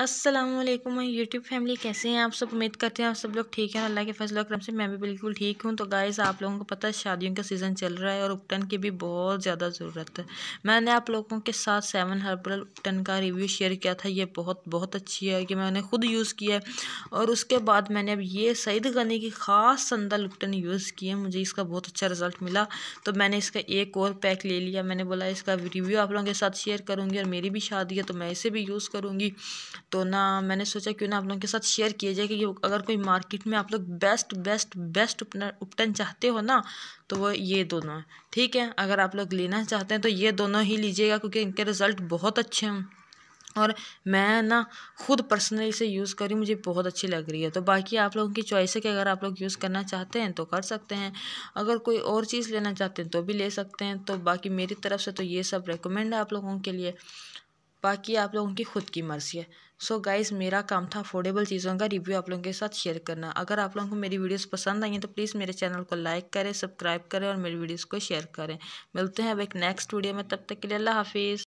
Aslam my YouTube family कैसे हैं आप सब उम्मीद करते हैं आप सब लोग ठीक हैं अल्लाह के फैसला करम से मैं भी बिल्कुल ठीक हूँ तो गाइस आप लोगों को पता है शादियों का सीज़न चल रहा है और उपटन की भी बहुत ज़्यादा ज़रूरत है मैंने आप लोगों के साथ सेवन हर्बल उपटन का रिव्यू शेयर किया था ये बहुत बहुत अच्छी है कि मैंने खुद यूज़ किया है और उसके बाद मैंने अब ये सईद गनी की ख़ास संदा लुपटन यूज़ किया मुझे इसका बहुत अच्छा रिजल्ट मिला तो मैंने इसका एक और पैक ले लिया मैंने बोला इसका रिव्यू आप लोगों के साथ शेयर करूँगी और मेरी भी शादी है तो मैं इसे भी यूज़ करूँगी तो ना मैंने सोचा क्यों ना आप लोगों के साथ शेयर किया जाए कि अगर कोई मार्केट में आप लोग बेस्ट बेस्ट बेस्ट उपटन चाहते हो ना तो वो ये दोनों है ठीक है अगर आप लोग लेना चाहते हैं तो ये दोनों ही लीजिएगा क्योंकि इनके रिज़ल्ट बहुत अच्छे हैं और मैं ना खुद पर्सनली इसे यूज़ करी मुझे बहुत अच्छी लग रही है तो बाकी आप लोगों की चॉइस है कि अगर आप लोग यूज़ करना चाहते हैं तो कर सकते हैं अगर कोई और चीज़ लेना चाहते हैं तो भी ले सकते हैं तो बाकी मेरी तरफ से तो ये सब रिकमेंड है आप लोगों के लिए बाकी आप लोगों की खुद की मर्ज़ी है सो so गाइस मेरा काम था अफोर्डेबल चीज़ों का रिव्यू आप लोगों के साथ शेयर करना अगर आप लोगों को मेरी वीडियोस पसंद आई हैं तो प्लीज़ मेरे चैनल को लाइक करें सब्सक्राइब करें और मेरी वीडियोस को शेयर करें मिलते हैं अब एक नेक्स्ट वीडियो में तब तक के लिए अल्लाह हाफिज़